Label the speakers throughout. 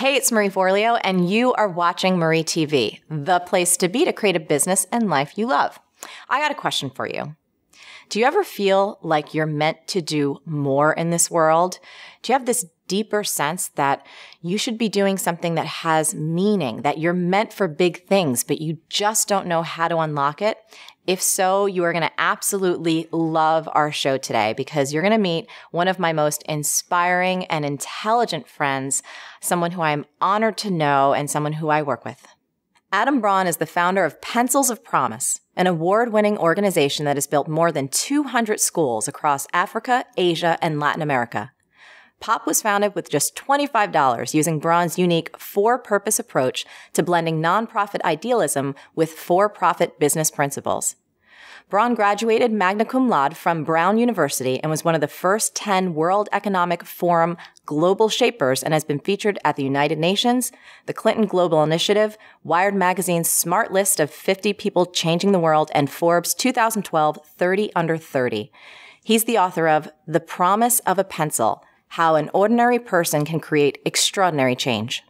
Speaker 1: Hey, it's Marie Forleo, and you are watching Marie TV, the place to be to create a business and life you love. I got a question for you. Do you ever feel like you're meant to do more in this world? Do you have this deeper sense that you should be doing something that has meaning, that you're meant for big things, but you just don't know how to unlock it. If so, you are going to absolutely love our show today because you're going to meet one of my most inspiring and intelligent friends, someone who I'm honored to know and someone who I work with. Adam Braun is the founder of Pencils of Promise, an award winning organization that has built more than 200 schools across Africa, Asia, and Latin America. Pop was founded with just $25 using Braun's unique for purpose approach to blending nonprofit idealism with for profit business principles. Braun graduated magna cum laude from Brown University and was one of the first 10 World Economic Forum global shapers and has been featured at the United Nations, the Clinton Global Initiative, Wired Magazine's smart list of 50 people changing the world, and Forbes 2012 30 under 30. He's the author of The Promise of a Pencil how an ordinary person can create extraordinary change.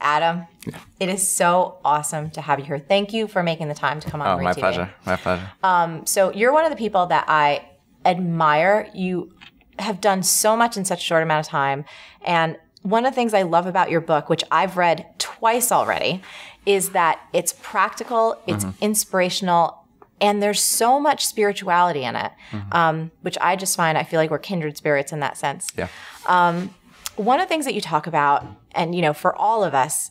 Speaker 1: Adam, yeah. it is so awesome to have you here. Thank you for making the time to come on. Oh, my TV. pleasure. My pleasure. Um, so you're one of the people that I admire. You have done so much in such a short amount of time. And one of the things I love about your book, which I've read twice already, is that it's practical, it's mm-hmm. inspirational, and there's so much spirituality in it, mm-hmm. um, which I just find I feel like we're kindred spirits in that sense. Yeah. Um, one of the things that you talk about, and you know, for all of us,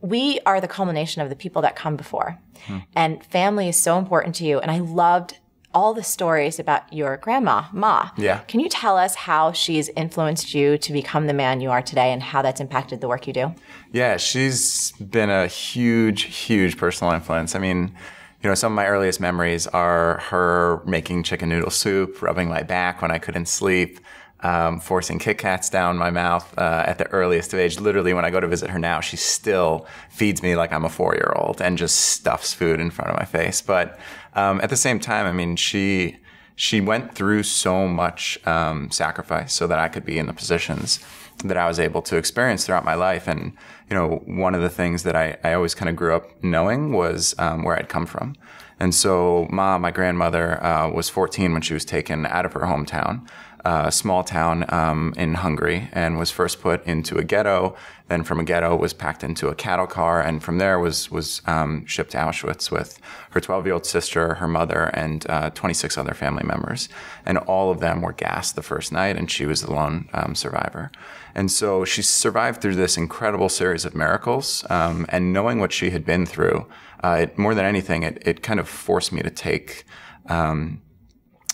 Speaker 1: we are the culmination of the people that come before, mm-hmm. and family is so important to you. And I loved all the stories about your grandma, Ma. Yeah. Can you tell us how she's influenced you to become the man you are today and how that's impacted the work you do?
Speaker 2: Yeah, she's been a huge, huge personal influence. I mean, you know, some of my earliest memories are her making chicken noodle soup, rubbing my back when I couldn't sleep, um, forcing Kit Kats down my mouth uh, at the earliest of age. Literally, when I go to visit her now, she still feeds me like I'm a four year old and just stuffs food in front of my face. But um, at the same time, I mean, she she went through so much um, sacrifice so that I could be in the positions that I was able to experience throughout my life. And, you know, one of the things that I, I always kind of grew up knowing was um, where I'd come from. And so, Ma, my grandmother, uh, was 14 when she was taken out of her hometown, a uh, small town um, in Hungary, and was first put into a ghetto. Then, from a ghetto, was packed into a cattle car, and from there was was um, shipped to Auschwitz with her 12 year old sister, her mother, and uh, 26 other family members. And all of them were gassed the first night, and she was the lone um, survivor. And so she survived through this incredible series of miracles. Um, and knowing what she had been through, uh, it, more than anything, it, it kind of forced me to take um,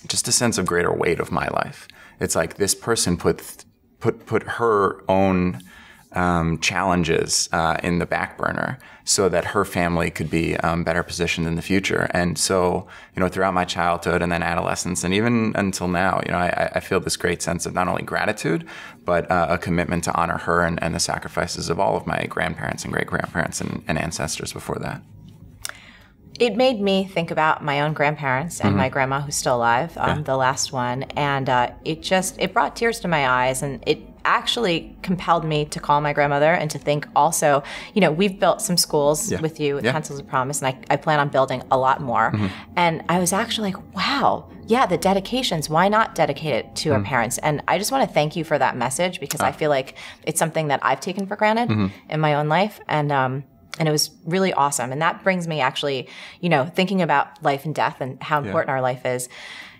Speaker 2: just a sense of greater weight of my life. It's like this person put put put her own um, challenges uh, in the back burner so that her family could be um, better positioned in the future. And so, you know, throughout my childhood and then adolescence and even until now, you know, I, I feel this great sense of not only gratitude, but uh, a commitment to honor her and, and, the sacrifices of all of my grandparents and great grandparents and, and, ancestors before that.
Speaker 1: It made me think about my own grandparents and mm-hmm. my grandma who's still alive, um, yeah. the last one, and uh, it just it brought tears to my eyes, and it actually compelled me to call my grandmother and to think also, you know, we've built some schools yeah. with you, with yeah. Pencils of Promise, and I, I, plan on building a lot more. Mm -hmm. And I was actually like, wow, yeah, the dedications, why not dedicate it to mm -hmm. our parents? And I just want to thank you for that message because ah. I feel like it's something that I've taken for granted mm -hmm. in my own life. And, um, and it was really awesome. And that brings me actually, you know, thinking about life and death and how important yeah. our life is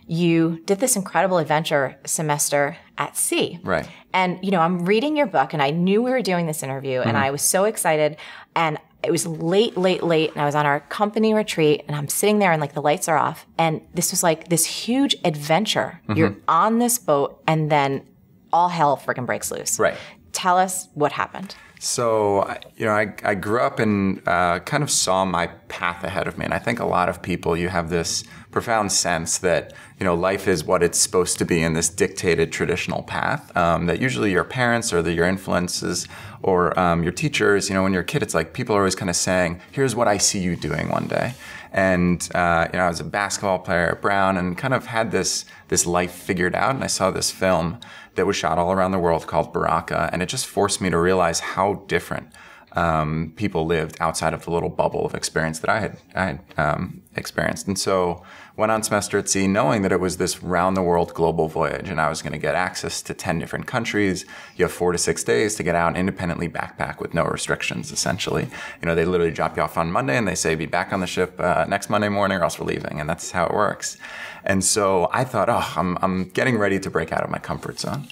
Speaker 1: you did this incredible adventure semester at sea. Right. And, you know, I'm reading your book and I knew we were doing this interview mm-hmm. and I was so excited. And it was late, late, late. And I was on our company retreat and I'm sitting there and like the lights are off. And this was like this huge adventure. Mm-hmm. You're on this boat and then all hell freaking breaks loose. Right. Tell us what happened.
Speaker 2: So, you know, I, I grew up and uh, kind of saw my path ahead of me. And I think a lot of people, you have this profound sense that you know life is what it's supposed to be in this dictated traditional path. Um, that usually your parents or the, your influences or um, your teachers, you know, when you're a kid, it's like people are always kind of saying, "Here's what I see you doing one day." And uh, you know, I was a basketball player at Brown and kind of had this this life figured out. And I saw this film that was shot all around the world called Baraka, and it just forced me to realize how different um, people lived outside of the little bubble of experience that I had, I had um, experienced. And so went on semester at sea knowing that it was this round the world global voyage and I was going to get access to 10 different countries. You have four to six days to get out and independently backpack with no restrictions, essentially. You know, they literally drop you off on Monday and they say, be back on the ship uh, next Monday morning or else we're leaving. And that's how it works. And so I thought, oh, I'm, I'm getting ready to break out of my comfort zone.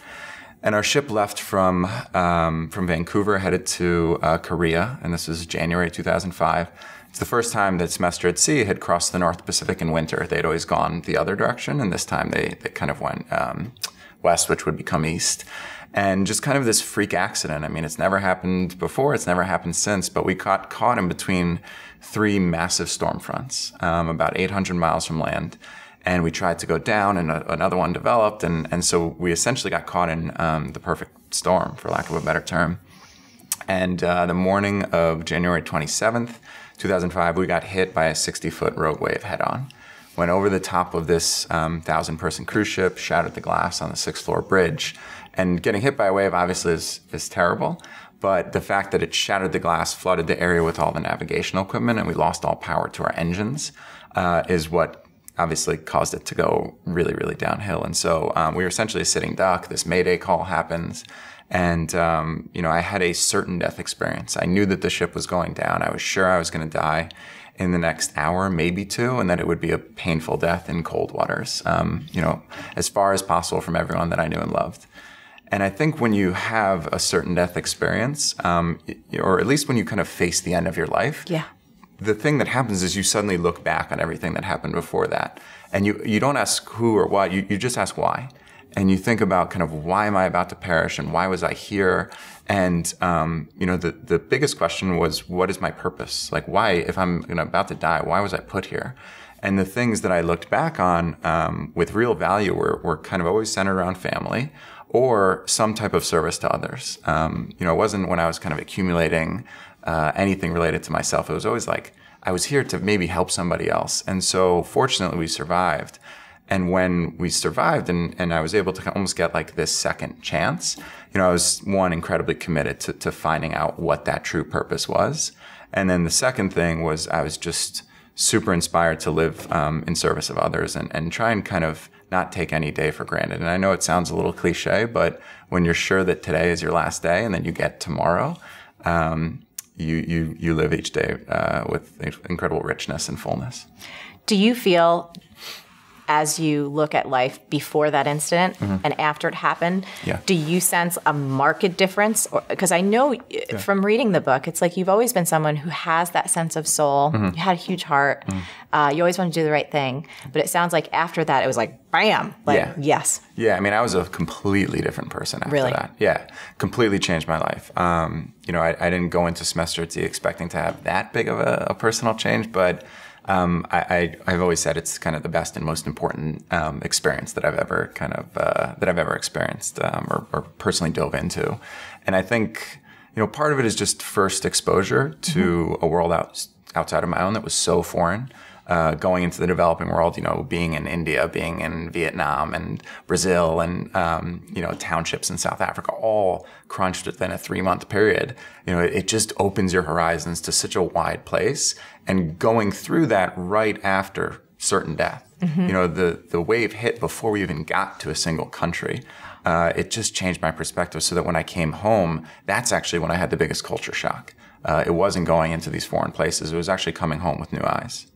Speaker 2: And our ship left from um, from Vancouver, headed to uh, Korea, and this was January 2005. It's the first time that Semester at Sea had crossed the North Pacific in winter. They'd always gone the other direction, and this time they they kind of went um, west, which would become east. And just kind of this freak accident. I mean, it's never happened before. It's never happened since. But we caught caught in between three massive storm fronts, um, about 800 miles from land and we tried to go down and a, another one developed and, and so we essentially got caught in um, the perfect storm for lack of a better term and uh, the morning of january 27th 2005 we got hit by a 60 foot rogue wave head on went over the top of this um, thousand person cruise ship shattered the glass on the sixth floor bridge and getting hit by a wave obviously is, is terrible but the fact that it shattered the glass flooded the area with all the navigational equipment and we lost all power to our engines uh, is what obviously caused it to go really, really downhill. And so um, we were essentially a sitting duck. This Mayday call happens. And, um, you know, I had a certain death experience. I knew that the ship was going down. I was sure I was going to die in the next hour, maybe two, and that it would be a painful death in cold waters, um, you know, as far as possible from everyone that I knew and loved. And I think when you have a certain death experience, um, or at least when you kind of face the end of your life, yeah the thing that happens is you suddenly look back on everything that happened before that. And you, you don't ask who or why, you, you just ask why. And you think about kind of why am I about to perish and why was I here? And, um, you know, the, the biggest question was, what is my purpose? Like, why, if I'm you know, about to die, why was I put here? And the things that I looked back on um, with real value were, were kind of always centered around family or some type of service to others. Um, you know, it wasn't when I was kind of accumulating uh, anything related to myself. It was always like I was here to maybe help somebody else. And so fortunately, we survived. And when we survived and, and I was able to almost get like this second chance, you know, I was one, incredibly committed to, to finding out what that true purpose was. And then the second thing was I was just super inspired to live um, in service of others and, and try and kind of not take any day for granted. And I know it sounds a little cliche, but when you're sure that today is your last day and then you get tomorrow, um, you you you live each day uh, with incredible richness and fullness.
Speaker 1: Do you feel as you look at life before that incident mm -hmm. and after it happened yeah. do you sense a marked difference because i know uh, yeah. from reading the book it's like you've always been someone who has that sense of soul mm -hmm. you had a huge heart mm -hmm. uh, you always want to do the right thing but it sounds like after that it was like bam like yeah. yes
Speaker 2: yeah i mean i was a completely different person after really? that yeah completely changed my life um, you know I, I, didn't go into semester t expecting to have that big of a, a personal change but um, I, I, have always said it's kind of the best and most important um, experience that I've ever kind of uh, that I've ever experienced um, or, or, personally dove into, and I think you know part of it is just first exposure to mm -hmm. a world out, outside of my own that was so foreign uh, going into the developing world, you know, being in India, being in Vietnam and Brazil and, um, you know, townships in South Africa, all crunched within a three month period, you know, it, it just opens your horizons to such a wide place. And going through that right after certain death, mm -hmm. you know, the, the wave hit before we even got to a single country. Uh, it just changed my perspective so that when I came home, that's actually when I had the biggest culture shock. Uh, it wasn't going into these foreign places. It was actually coming home with new eyes.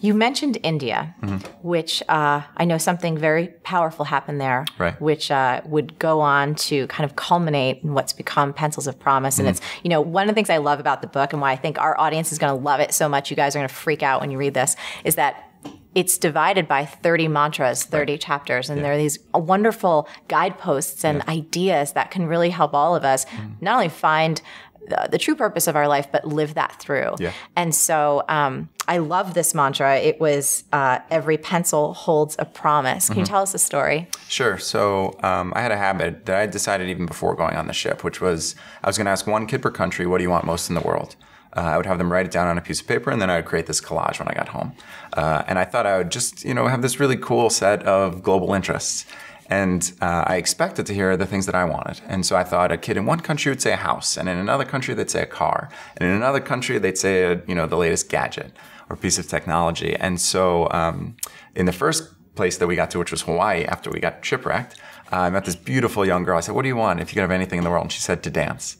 Speaker 1: You mentioned India, mm-hmm. which uh, I know something very powerful happened there, right. which uh, would go on to kind of culminate in what's become Pencils of Promise. Mm-hmm. And it's, you know, one of the things I love about the book and why I think our audience is going to love it so much, you guys are going to freak out when you read this, is that it's divided by 30 mantras, 30 right. chapters, and yeah. there are these uh, wonderful guideposts and yeah. ideas that can really help all of us mm. not only find the, the, true purpose of our life, but live that through. Yeah. And so um, I love this mantra. It was uh, every pencil holds a promise. Can mm-hmm. you tell us a story?
Speaker 2: Sure. So um, I had a habit that I decided even before going on the ship, which was I was going to ask one kid per country, what do you want most in the world? Uh, I would have them write it down on a piece of paper, and then I would create this collage when I got home. Uh, and I thought I would just, you know, have this really cool set of global interests. And uh, I expected to hear the things that I wanted. And so I thought a kid in one country would say a house, and in another country they'd say a car, and in another country they'd say a, you know the latest gadget or piece of technology. And so um, in the first place that we got to, which was Hawaii, after we got shipwrecked, uh, I met this beautiful young girl. I said, "What do you want if you could have anything in the world?" And she said, "To dance."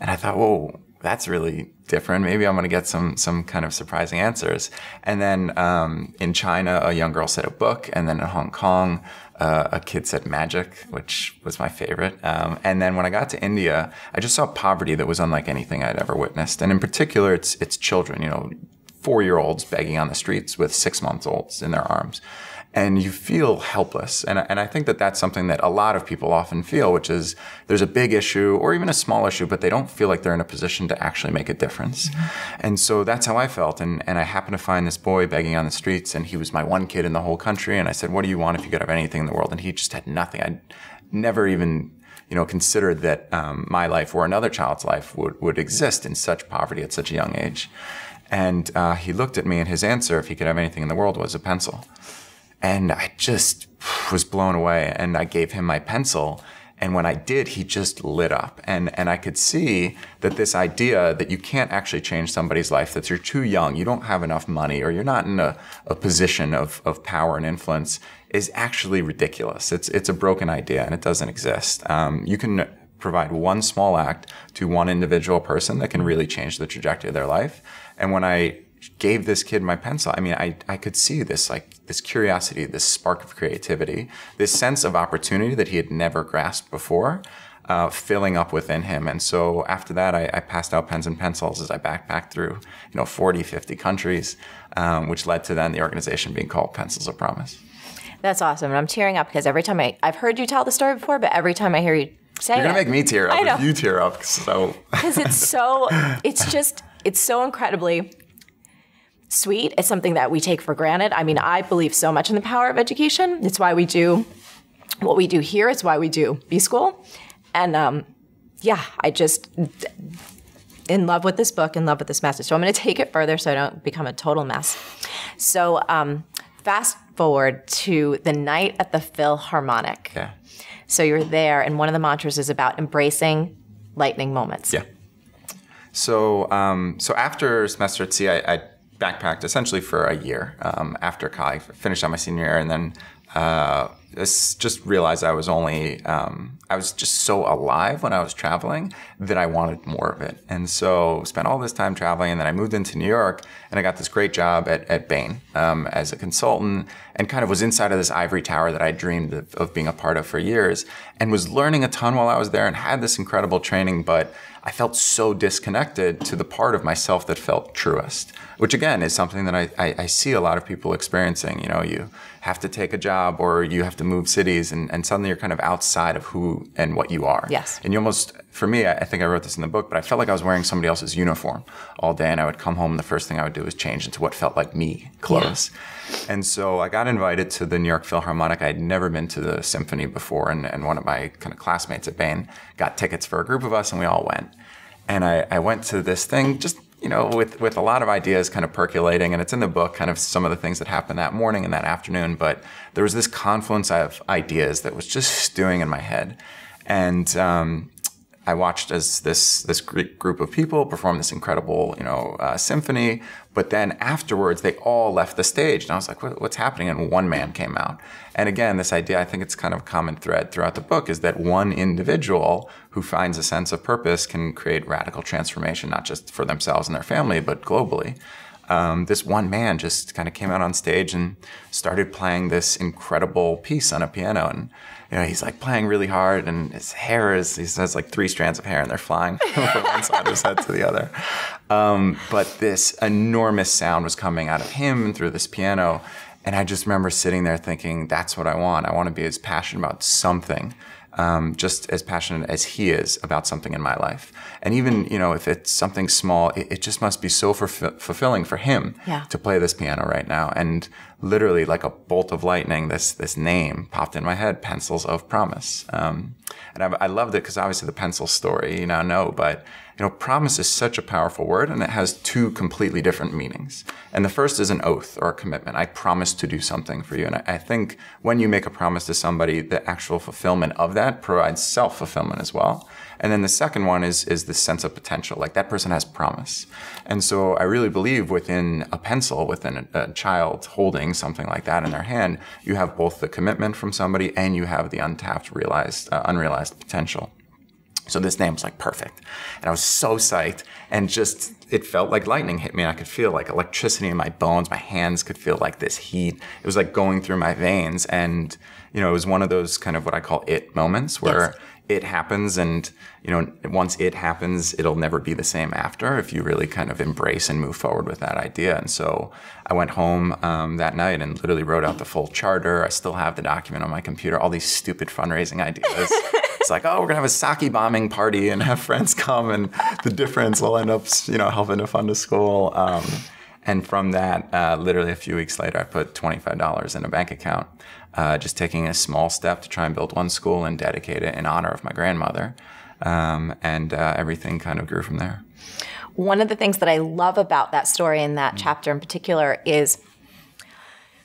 Speaker 2: And I thought, "Whoa." that's really different. Maybe I'm going to get some some kind of surprising answers. And then um, in China, a young girl said a book, and then in Hong Kong, uh, a kid said magic, which was my favorite. Um, and then when I got to India, I just saw poverty that was unlike anything I'd ever witnessed. And in particular, it's it's children. You know, four year olds begging on the streets with six month olds in their arms and you feel helpless. And, and I think that that's something that a lot of people often feel, which is there's a big issue or even a small issue, but they don't feel like they're in a position to actually make a difference. Mm-hmm. And so that's how I felt. And, and I happened to find this boy begging on the streets, and he was my one kid in the whole country. And I said, What do you want if you could have anything in the world? And he just had nothing. I never even you know, considered that um, my life or another child's life would, would exist in such poverty at such a young age. And uh, he looked at me, and his answer, if he could have anything in the world, was a pencil. And I just was blown away. And I gave him my pencil. And when I did, he just lit up. And, and I could see that this idea that you can't actually change somebody's life, that you're too young, you don't have enough money, or you're not in a, a position of, of power and influence is actually ridiculous. It's, it's a broken idea and it doesn't exist. Um, you can provide one small act to one individual person that can really change the trajectory of their life. And when I gave this kid my pencil. I mean, I, I could see this like this curiosity, this spark of creativity, this sense of opportunity that he had never grasped before. Uh, filling up within him. And so after that, I, I, passed out pens and pencils as I backpacked through, you know, 40, 50 countries, um, which led to then the organization being called Pencils of Promise.
Speaker 1: That's awesome. And I'm tearing up because every time I, I've heard you tell the story before, but every time I hear you say You're gonna it, make me tear up I know. if you
Speaker 2: tear up. So
Speaker 1: because it's so it's just it's so incredibly sweet. It's something that we take for granted. I mean, I believe so much in the power of education. It's why we do what we do here. It's why we do B School. And um, yeah, I just in love with this book, in love with this message. So I'm going to take it further so I don't become a total mess. So um, fast forward to the night at the Philharmonic. Yeah. So you're there, and one of the mantras is about embracing lightning moments.
Speaker 2: Yeah. So, um, so after semester at sea, I, I backpacked essentially for a year um, after I finished out my senior year, and then uh, just realized I was only um, I was just so alive when I was traveling that I wanted more of it, and so spent all this time traveling. And then I moved into New York, and I got this great job at at Bain um, as a consultant, and kind of was inside of this ivory tower that I dreamed of, of being a part of for years, and was learning a ton while I was there, and had this incredible training, but. I felt so disconnected to the part of myself that felt truest, which again is something that I, I, I, see a lot of people experiencing. You know, you have to take a job or you have to move cities and, and suddenly you're kind of outside of who and what you are. Yes. And you almost, for me, I, think I wrote this in the book, but I felt like I was wearing somebody else's uniform all day and I would come home and the first thing I would do was change into what felt like me clothes. Yeah. And so I got invited to the New York Philharmonic. I had never been to the symphony before and, and one of my kind of classmates at Bain got tickets for a group of us and we all went. And I, I went to this thing just you know, with, with a lot of ideas kind of percolating, and it's in the book, kind of some of the things that happened that morning and that afternoon, but there was this confluence of ideas that was just stewing in my head. And um, I watched as this this group of people perform this incredible, you know, uh, symphony. But then afterwards, they all left the stage, and I was like, what, "What's happening?" And one man came out. And again, this idea, I think it's kind of a common thread throughout the book, is that one individual who finds a sense of purpose can create radical transformation, not just for themselves and their family, but globally. Um, this one man just kind of came out on stage and started playing this incredible piece on a piano and you know, he's like playing really hard and his hair is, he has like three strands of hair and they're flying from one side of his head to the other. Um, but this enormous sound was coming out of him through this piano. And I just remember sitting there thinking, that's what I want. I want to be as passionate about something um, just as passionate as he is about something in my life. And even, you know, if it's something small, it, it just must be so forf- fulfilling for him yeah. to play this piano right now. And literally, like a bolt of lightning, this this name popped in my head, Pencils of Promise. Um, and I, I loved it because obviously the pencil story, you now know, but you know, promise is such a powerful word and it has two completely different meanings. And the first is an oath or a commitment. I promise to do something for you. And I think when you make a promise to somebody, the actual fulfillment of that provides self-fulfillment as well. And then the second one is, is the sense of potential. Like that person has promise. And so I really believe within a pencil, within a, a child holding something like that in their hand, you have both the commitment from somebody and you have the untapped realized, uh, unrealized potential. So this name was like perfect. And I was so psyched and just it felt like lightning hit me. I could feel like electricity in my bones. My hands could feel like this heat. It was like going through my veins. And, you know, it was one of those kind of what I call it moments where yes. it happens. And, you know, once it happens, it'll never be the same after if you really kind of embrace and move forward with that idea. And so I went home um, that night and literally wrote out the full charter. I still have the document on my computer, all these stupid fundraising ideas. It's like, oh, we're gonna have a sake bombing party and have friends come, and the difference will end up, you know, helping to fund a school. Um, and from that, uh, literally a few weeks later, I put $25 in a bank account, uh, just taking a small step to try and build one school and dedicate it in honor of my grandmother. Um, and uh, everything kind of grew from there.
Speaker 1: One of the things that I love about that story and that mm-hmm. chapter in particular is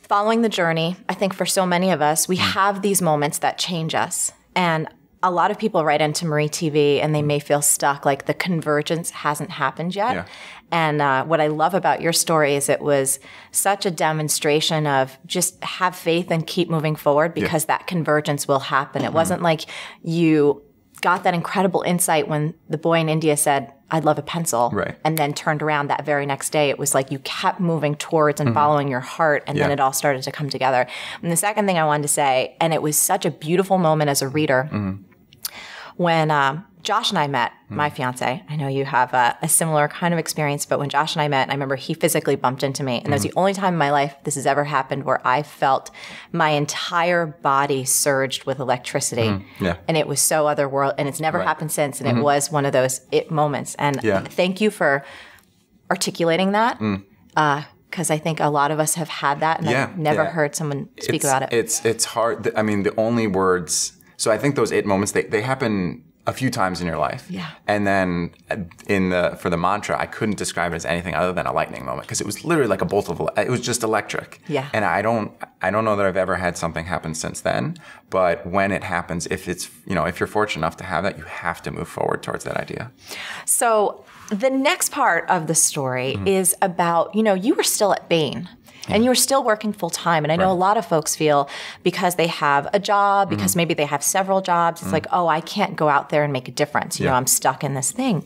Speaker 1: following the journey. I think for so many of us, we mm. have these moments that change us. And a lot of people write into Marie TV and they mm. may feel stuck, like the convergence hasn't happened yet. Yeah. And uh, what I love about your story is it was such a demonstration of just have faith and keep moving forward because yeah. that convergence will happen. It mm-hmm. wasn't like you got that incredible insight when the boy in India said, I'd love a pencil. Right. And then turned around that very next day. It was like you kept moving towards and mm-hmm. following your heart. And yeah. then it all started to come together. And the second thing I wanted to say, and it was such a beautiful moment as a reader. Mm-hmm when um, Josh and I met, mm. my fiance, I know you have a, a, similar kind of experience, but when Josh and I met, I remember he physically bumped into me. And mm. that was hmm. the only time in my life this has ever happened where I felt my entire body surged with electricity. Mm. Yeah. And it was so otherworld. And it's never right. happened since. And -hmm. it was one of those it moments. And yeah. thank you for articulating that. Hmm. Uh, because I think a lot of us have had that, and yeah, I've never yeah. heard someone speak it's, about it.
Speaker 2: It's it's hard. I mean, the only words so I think those eight moments, they, they happen a few times in your life. Yeah. And then uh, in the for the mantra, I couldn't describe it as anything other than a lightning moment because it was literally like a bolt of it was just electric. Yeah. And I don't I don't know that I've ever had something happen since then, but when it happens if it's you know, if you're fortunate enough to have that, you have to move forward towards that idea.
Speaker 1: So the next part of the story mm-hmm. is about, you know, you were still at Bain yeah. and you're still working full time. And I know a lot of folks feel because they have a job, because mm. maybe they have several jobs, it's mm. like, oh, I can't go out there and make a difference. You yeah. know, I'm stuck in this thing.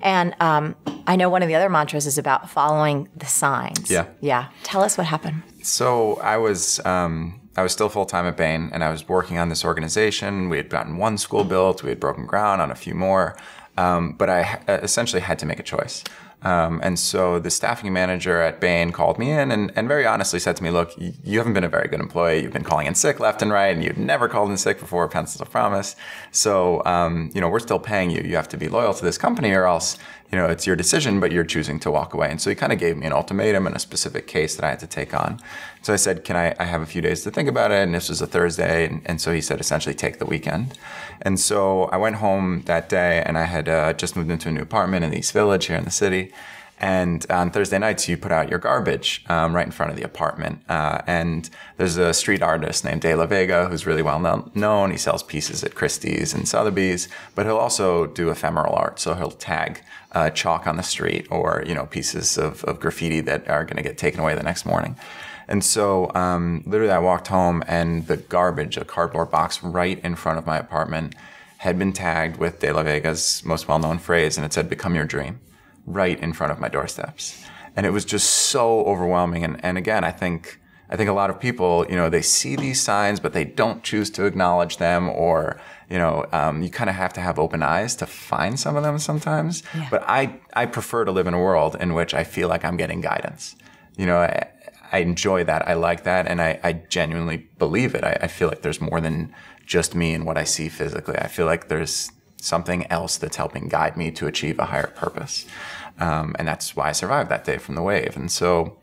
Speaker 1: And um, I know one of the other mantras is about following the signs. Yeah. Yeah. Tell us what happened.
Speaker 2: So I was. Um, I was still full time at Bain and I was working on this organization. We had gotten one school built, we had broken ground on a few more. Um, but I uh, essentially had to make a choice. Um, and so the staffing manager at Bain called me in and, and very honestly said to me, look, you haven't been a very good employee. You've been calling in sick left and right, and you've never called in sick before Pencils of Promise. So, um, you know, we're still paying you. You have to be loyal to this company or else you know, it's your decision, but you're choosing to walk away. And so he kind of gave me an ultimatum and a specific case that I had to take on. So I said, can I, I have a few days to think about it? And this was a Thursday. And, and so he said, essentially take the weekend. And so I went home that day and I had uh, just moved into a new apartment in the East Village here in the city. And on Thursday nights, you put out your garbage um, right in front of the apartment. Uh, and there's a street artist named De La Vega who's really well known, known. He sells pieces at Christie's and Sotheby's, but he'll also do ephemeral art. So he'll tag uh, chalk on the street or you know pieces of, of graffiti that are going to get taken away the next morning. And so um, literally I walked home and the garbage, a cardboard box right in front of my apartment, had been tagged with De La Vega's most well-known phrase, and it said, become your dream, right in front of my doorsteps. And it was just so overwhelming. And, and again, I think I think a lot of people, you know, they see these signs, but they don't choose to acknowledge them, or you know, um, you kind of have to have open eyes to find some of them sometimes. Yeah. But I, I prefer to live in a world in which I feel like I'm getting guidance. You know, I, I enjoy that. I like that, and I, I genuinely believe it. I, I feel like there's more than just me and what I see physically. I feel like there's something else that's helping guide me to achieve a higher purpose. Um, and that's why I survived that day from the wave. And so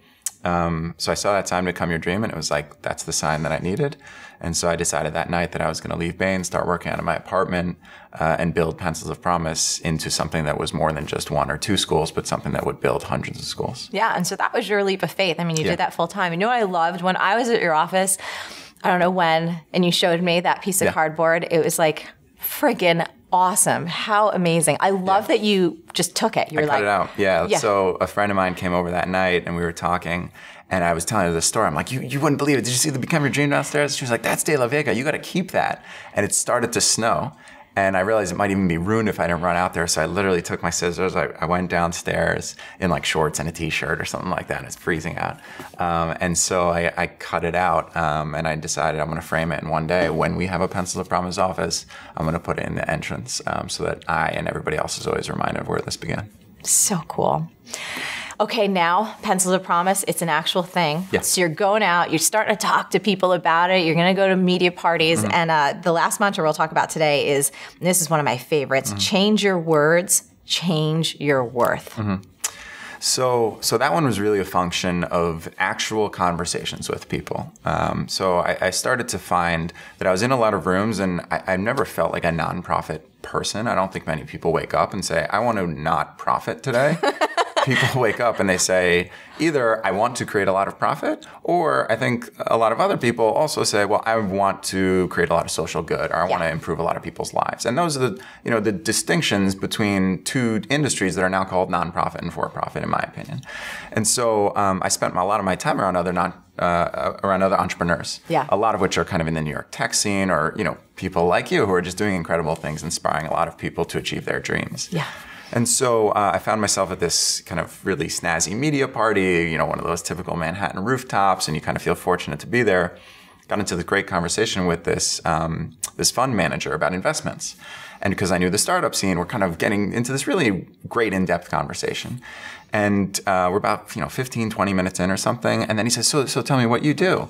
Speaker 2: um, so I saw that time to come your dream, and it was like that's the sign that I needed. And so I decided that night that I was going to leave Bain, start working out of my apartment, uh, and build Pencils of Promise into something that was more than just one or two schools, but something that would build hundreds of schools.
Speaker 1: Yeah, and so that was your leap of faith. I mean, you yeah. did that full time. You know what I loved when I was at your office. I don't know when, and you showed me that piece of yeah. cardboard. It was like friggin' awesome. How amazing. I love yeah. that you just took it. You were I like, cut it out. Yeah. yeah. So
Speaker 2: a friend of mine came over that night and we were talking and I was telling her the story. I'm like, you, you wouldn't believe it. Did you see the Become Your Dream downstairs? She was like, that's De La Vega. You got to keep that. And it started to snow. And I realized it might even be ruined if I didn't run out there. So I literally took my scissors. I, I went downstairs in like shorts and a t-shirt or something like that. It's freezing out. Um, and so I, I, cut it out um, and I decided I'm going to frame it. And one day when we have a pencil of Promise office, I'm going to put it in the entrance um, so that I and everybody else is always reminded of where this began.
Speaker 1: So cool okay, now Pencils of Promise, it's an actual thing. Yeah. So you're going out, you're starting to talk to people about it, you're going to go to media parties. Mm -hmm. And uh, the last mantra we'll talk about today is this is one of my favorites mm -hmm. change your words, change your
Speaker 2: worth. Mm -hmm. So, so that one was really a function of actual conversations with people. Um, so I, I, started to find that I was in a lot of rooms and I, I never felt like a nonprofit person. I don't think many people wake up and say, I want to not profit today. people wake up and they say, either I want to create a lot of profit, or I think a lot of other people also say, well, I want to create a lot of social good, or I yeah. want to improve a lot of people's lives. And those are the, you know, the distinctions between two industries that are now called nonprofit and for-profit, in my opinion. And so um, I spent a lot of my time around other non uh, uh around other entrepreneurs. Yeah. A lot of which are kind of in the New York tech scene, or you know, people like you who are just doing incredible things, inspiring a lot of people to achieve their dreams. Yeah. And so uh, I found myself at this kind of really snazzy media party, you know, one of those typical Manhattan rooftops, and you kind of feel fortunate to be there. Got into this great conversation with this um, this fund manager about investments, and because I knew the startup scene, we're kind of getting into this really great in-depth conversation. And uh, we're about you know 15, 20 minutes in or something, and then he says, "So, so tell me what you do."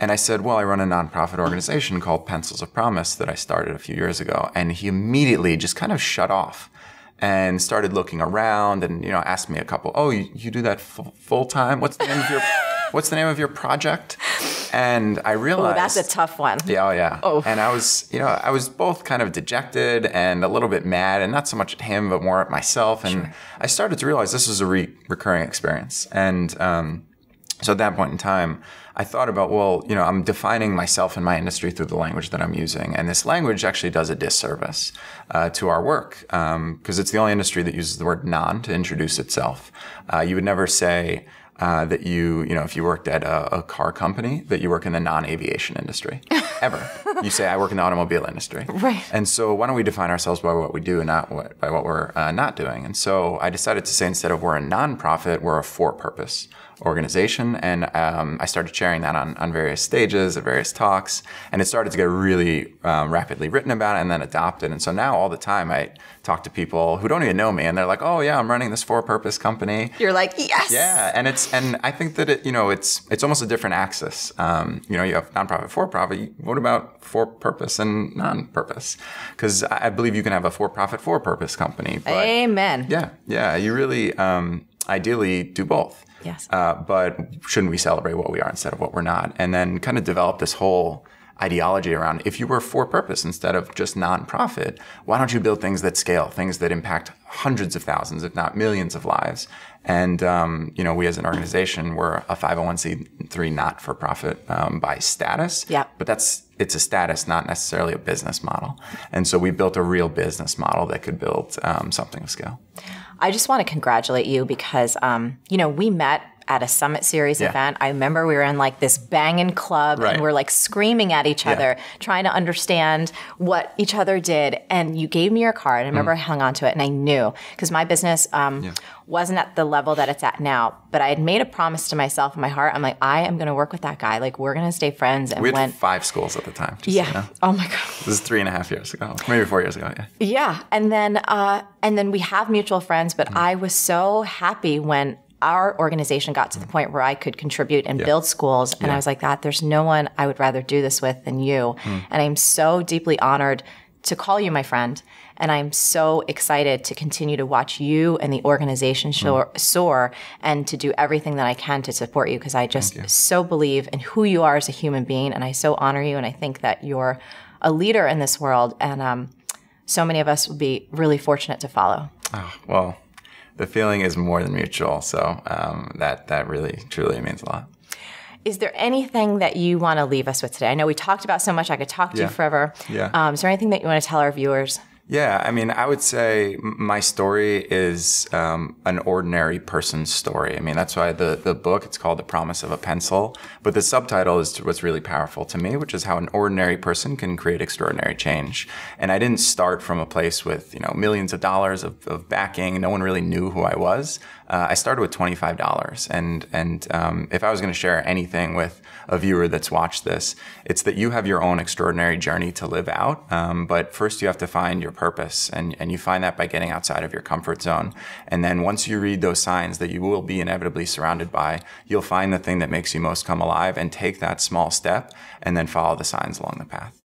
Speaker 2: And I said, Well, I run a nonprofit organization called Pencils of Promise that I started a few years ago. And he immediately just kind of shut off and started looking around and you know asked me a couple oh you, you do that f- full time what's the name of your what's the name of your project and i realized oh, that's a
Speaker 1: tough one yeah
Speaker 2: oh yeah oh. and i was you know i was both kind of dejected and a little bit mad and not so much at him but more at myself and sure. i started to realize this was a re- recurring experience and um, so at that point in time, I thought about, well, you know, I'm defining myself and my industry through the language that I'm using. And this language actually does a disservice uh, to our work because um, it's the only industry that uses the word non to introduce itself. Uh, you would never say, uh, that you, you know, if you worked at a, a car company, that you work in the non-aviation industry. Ever. you say, I work in the automobile industry. Right. And so why don't we define ourselves by what we do and not what, by what we're uh, not doing? And so I decided to say instead of we're a nonprofit, we're a for-purpose organization. And um, I started sharing that on, on various stages at various talks. And it started to get really um, rapidly written about and then adopted. And so now all the time I talk to people who don't even know me and they're like, oh yeah, I'm running this for purpose company.
Speaker 1: You're like, yes. Yeah.
Speaker 2: And it's, and I think that it, you know, it's, it's almost a different axis. Um, you know, you have nonprofit for profit. What about for purpose and non purpose? Because I believe you can have a for profit for purpose company. But
Speaker 1: Amen. Yeah.
Speaker 2: Yeah. You really, um, ideally do both. Yes. Uh, but shouldn't we celebrate what we are instead of what we're not? And then kind of develop this whole ideology around if you were for purpose instead of just nonprofit, why don't you build things that scale, things that impact hundreds of thousands, if not millions of lives? And, um, you know, we as an organization, we're a 501c3 not for profit um, by status. Yeah. But that's, it's a status, not necessarily a business model. And so we built a real business model that could build um, something of scale.
Speaker 1: I just want to congratulate you because, um, you know, we met at a Summit Series yeah. event. I remember we were in like this banging club right. and we're like screaming at each yeah. other, trying to understand what each other did. And you gave me your card. I remember mm. I hung on to it and I knew because my business um, yeah. wasn't at the level that it's at now, but I had made a promise to myself in my heart. I'm like, I am going to work with that guy. Like, we're going to stay friends. And we went
Speaker 2: five schools at the time. yeah. So you know. Oh my God. This is three and a half years ago, maybe four years ago. Yeah.
Speaker 1: Yeah. And then, uh, and then we have mutual friends, but mm. I was so happy when our organization got to the mm. point where I could contribute and yeah. build schools. And yeah. I was like, "That there's no one I would rather do this with than you. Mm. And I'm so deeply honored to call you my friend. And I'm so excited to continue to watch you and the organization soar, mm. soar and to do everything that I can to support you because I just so believe in who you are as a human being. And I so honor you. And I think that you're a leader in this world. And um, so many of us would be really fortunate to follow.
Speaker 2: Oh, well, the feeling is more than mutual. So um, that that really truly means a lot.
Speaker 1: Is there anything that you want to leave us with today? I know we talked about so much. I could talk to yeah. you forever. Yeah. Um, is there anything that you want to tell our viewers?
Speaker 2: Yeah, I mean, I would say my story is um, an ordinary person's story. I mean, that's why the, the book it's called The Promise of a Pencil, but the subtitle is what's really powerful to me, which is how an ordinary person can create extraordinary change. And I didn't start from a place with you know millions of dollars of, of backing. No one really knew who I was. Uh, I started with twenty five dollars, and and um, if I was going to share anything with a viewer that's watched this. It's that you have your own extraordinary journey to live out. Um, but first, you have to find your purpose, and, and you find that by getting outside of your comfort zone. And then once you read those signs that you will be inevitably surrounded by, you'll find the thing that makes you most come alive and take that small step and then follow the signs along the path.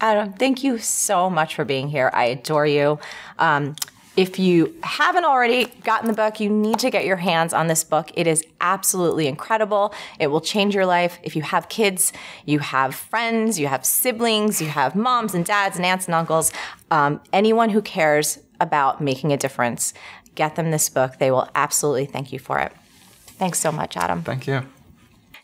Speaker 1: Adam, thank you so much for being here. I adore you. Um, if you haven't already gotten the book, you need to get your hands on this book. It is absolutely incredible. It will change your life. If you have kids, you have friends, you have siblings, you have moms and dads and aunts and uncles, um, anyone who cares about making a difference, get them this book. They will absolutely thank you for it. Thanks so much, Adam. Thank you.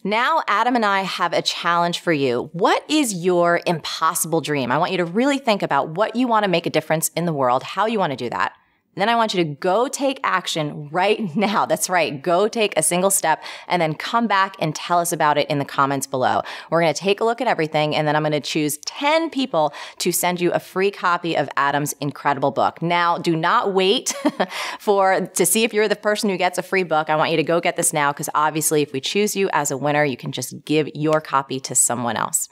Speaker 1: Now, Adam and I have a challenge for you. What is your impossible dream? I want you to really think about what you want to make a difference in the world, how you want to do that. Then I want you to go take action right now. That's right. Go take a single step and then come back and tell us about it in the comments below. We're going to take a look at everything and then I'm going to choose 10 people to send you a free copy of Adam's incredible book. Now, do not wait for to see if you're the person who gets a free book. I want you to go get this now because obviously if we choose you as a winner, you can just give your copy to someone else.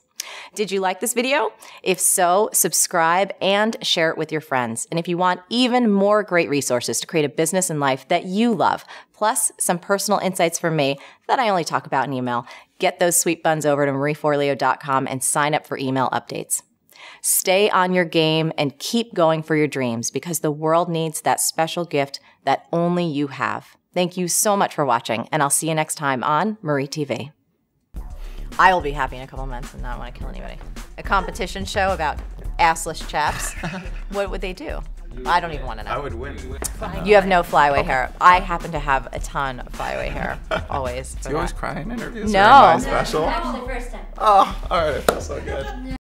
Speaker 1: Did you like this video? If so, subscribe and share it with your friends. And if you want even more great resources to create a business and life that you love, plus some personal insights from me that I only talk about in email, get those sweet buns over to marieforleo.com and sign up for email updates. Stay on your game and keep going for your dreams because the world needs that special gift that only you have. Thank you so much for watching, and I'll see you next time on Marie TV. I will be happy in a couple months and not want to kill anybody. A competition show about assless chaps. what would they do? I don't even want to know. I would win. You have no flyaway okay. hair. I happen to have a ton of flyaway hair, always. Do you always cry in interviews? No. Am I special? Actually, first time. Oh, all
Speaker 2: right. I feel so good.